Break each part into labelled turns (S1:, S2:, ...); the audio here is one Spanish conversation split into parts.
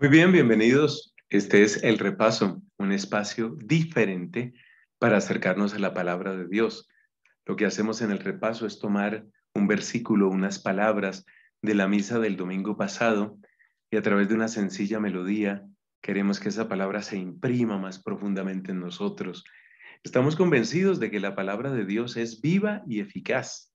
S1: Muy bien, bienvenidos. Este es El Repaso, un espacio diferente para acercarnos a la palabra de Dios. Lo que hacemos en el repaso es tomar un versículo, unas palabras de la misa del domingo pasado y a través de una sencilla melodía queremos que esa palabra se imprima más profundamente en nosotros. Estamos convencidos de que la palabra de Dios es viva y eficaz.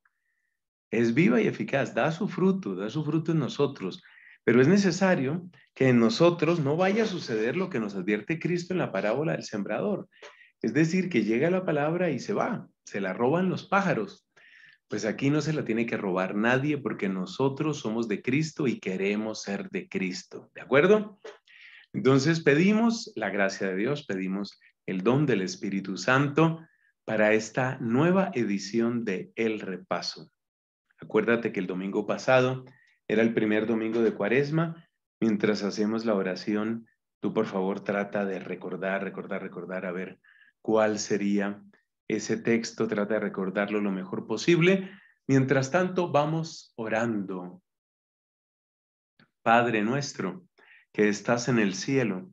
S1: Es viva y eficaz, da su fruto, da su fruto en nosotros pero es necesario que en nosotros no vaya a suceder lo que nos advierte Cristo en la parábola del sembrador. Es decir, que llega la palabra y se va, se la roban los pájaros. Pues aquí no se la tiene que robar nadie porque nosotros somos de Cristo y queremos ser de Cristo. ¿De acuerdo? Entonces pedimos la gracia de Dios, pedimos el don del Espíritu Santo para esta nueva edición de El Repaso. Acuérdate que el domingo pasado era el primer domingo de cuaresma. Mientras hacemos la oración, tú por favor trata de recordar, recordar, recordar, a ver cuál sería ese texto, trata de recordarlo lo mejor posible. Mientras tanto, vamos orando. Padre nuestro, que estás en el cielo,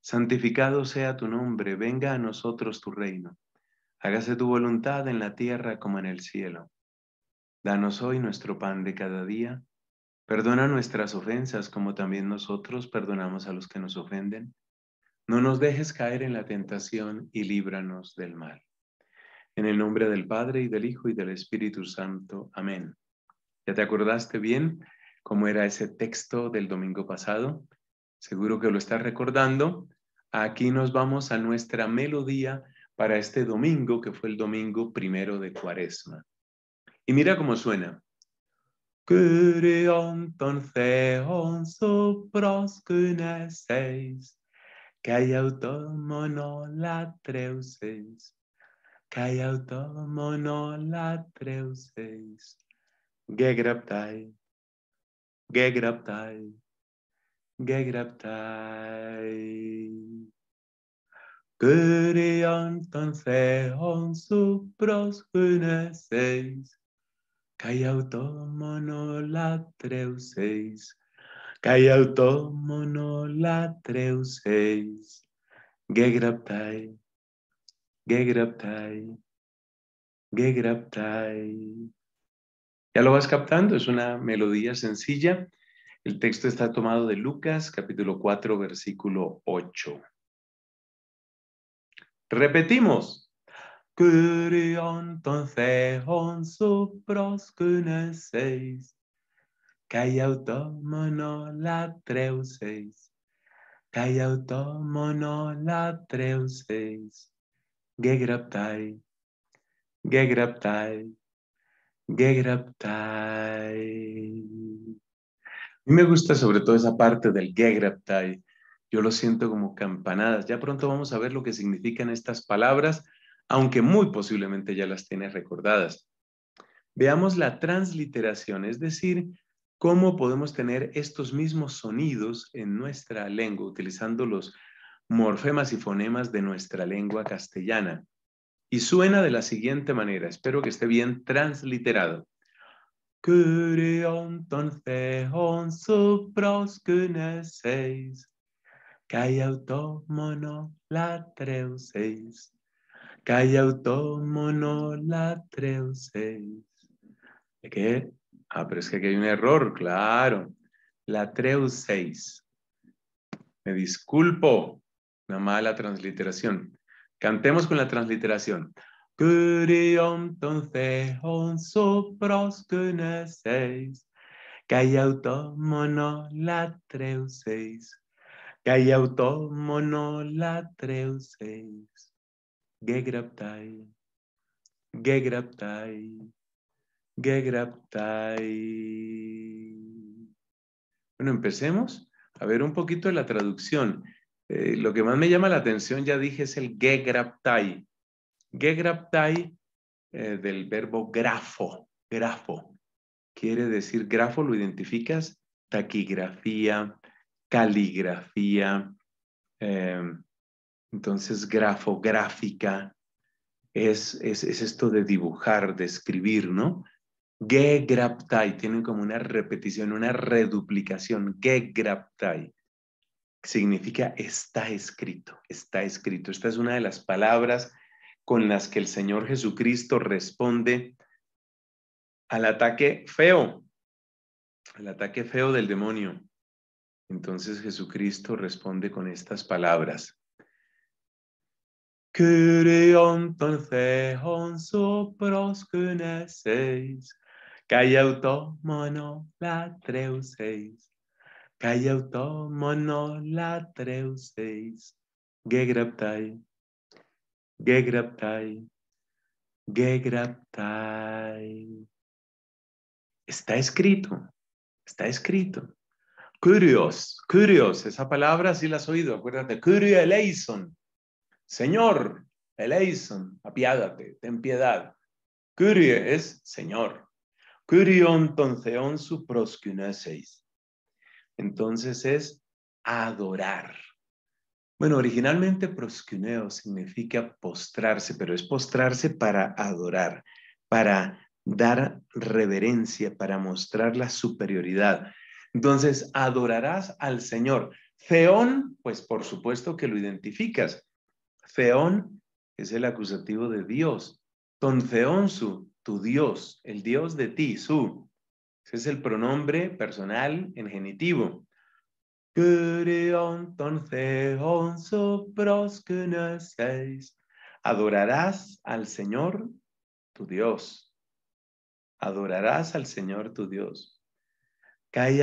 S1: santificado sea tu nombre, venga a nosotros tu reino, hágase tu voluntad en la tierra como en el cielo. Danos hoy nuestro pan de cada día Perdona nuestras ofensas como también nosotros perdonamos a los que nos ofenden. No nos dejes caer en la tentación y líbranos del mal. En el nombre del Padre y del Hijo y del Espíritu Santo. Amén. ¿Ya te acordaste bien cómo era ese texto del domingo pasado? Seguro que lo estás recordando. Aquí nos vamos a nuestra melodía para este domingo, que fue el domingo primero de Cuaresma. Y mira cómo suena. Kurianton theon sopras que cae automono latreuseis, cae automono latreuseis, gegraptai, gegraptai, gegraptai. ton theon su seis Kai automono la treuseis. Kai automono la Gegraptai. Gegraptai. Gegraptai. Ya lo vas captando, es una melodía sencilla. El texto está tomado de Lucas, capítulo 4, versículo 8. Repetimos entonces proscuneseis, cae automono la treuseis, cae automono la treuseis, gegraptai, gegraptai, gegraptai. A mí me gusta sobre todo esa parte del gegraptai. Yo lo siento como campanadas. Ya pronto vamos a ver lo que significan estas palabras aunque muy posiblemente ya las tienes recordadas. Veamos la transliteración, es decir, cómo podemos tener estos mismos sonidos en nuestra lengua, utilizando los morfemas y fonemas de nuestra lengua castellana. Y suena de la siguiente manera, espero que esté bien transliterado. la tomo no la treuseis. qué? Ah, pero es que aquí hay un error, claro. La seis Me disculpo. Una mala transliteración. Cantemos con la transliteración. Curión toncejon sopros seis. tomo no la treuseis. tomo no la seis. Gegraptai, Gegraptai, Gegraptai. Bueno, empecemos a ver un poquito de la traducción. Eh, lo que más me llama la atención, ya dije, es el Gegraptai. Gegraptai eh, del verbo grafo, grafo. Quiere decir grafo, lo identificas, taquigrafía, caligrafía, eh, entonces, grafográfica es, es, es esto de dibujar, de escribir, ¿no? Gegraptai, tienen como una repetición, una reduplicación. Gegraptai significa está escrito, está escrito. Esta es una de las palabras con las que el Señor Jesucristo responde al ataque feo, al ataque feo del demonio. Entonces Jesucristo responde con estas palabras. Curion ton theon sopros kyneseis, kai automono la treuseis, Callautó automono la treuseis, gegraptai, gegraptai, gegraptai. Está escrito, está escrito. Curios, curios, esa palabra sí la has oído, acuérdate, curio eleison Señor, eleison, apiádate, ten piedad. Curie es Señor. Kyrion tonceon su seis. Entonces es adorar. Bueno, originalmente proscuneo significa postrarse, pero es postrarse para adorar, para dar reverencia, para mostrar la superioridad. Entonces, adorarás al Señor. Feón, pues por supuesto que lo identificas. Feón es el acusativo de Dios. Ton su, tu Dios, el Dios de ti, su. Ese es el pronombre personal en genitivo. Adorarás al Señor tu Dios. Adorarás al Señor tu Dios. Cai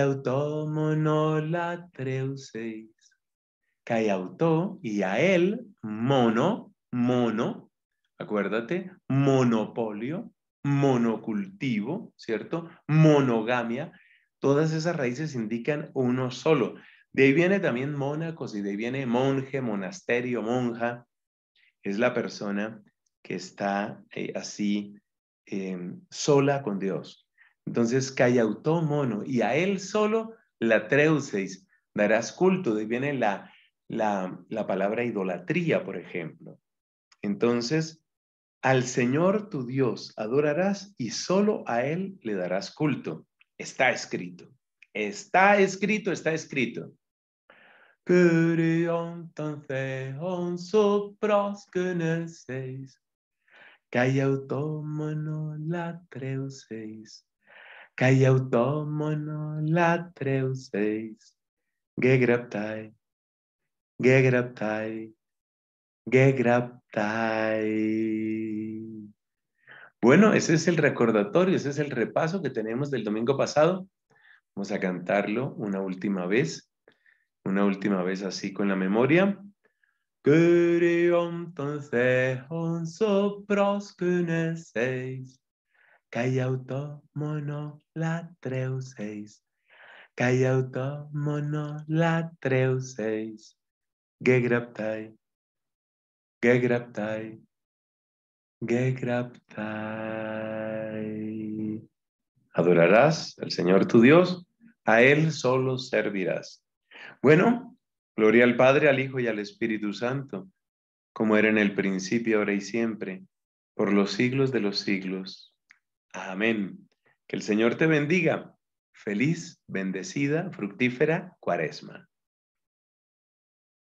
S1: Cayautó y a él, mono, mono, acuérdate, monopolio, monocultivo, ¿cierto? Monogamia, todas esas raíces indican uno solo. De ahí viene también mónacos y de ahí viene monje, monasterio, monja. Es la persona que está eh, así em, sola con Dios. Entonces, Cayautó, mono y a él solo la treuceis, darás culto. De ahí viene la la, la palabra idolatría, por ejemplo. Entonces, al Señor tu Dios adorarás y solo a Él le darás culto. Está escrito. Está escrito, está escrito. Calla autómono la treuseis. Calla autómono la treuseis. Gegraptai Gegraptai. Gegraptai. Bueno, ese es el recordatorio, ese es el repaso que tenemos del domingo pasado. Vamos a cantarlo una última vez, una última vez así con la memoria. Görüyorum tanseon sopros güneseis, auto mono la treuseis, auto mono la seis. Gegraptai, Gegraptai, Gegraptai. Adorarás al Señor tu Dios, a Él solo servirás. Bueno, gloria al Padre, al Hijo y al Espíritu Santo, como era en el principio, ahora y siempre, por los siglos de los siglos. Amén. Que el Señor te bendiga. Feliz, bendecida, fructífera cuaresma.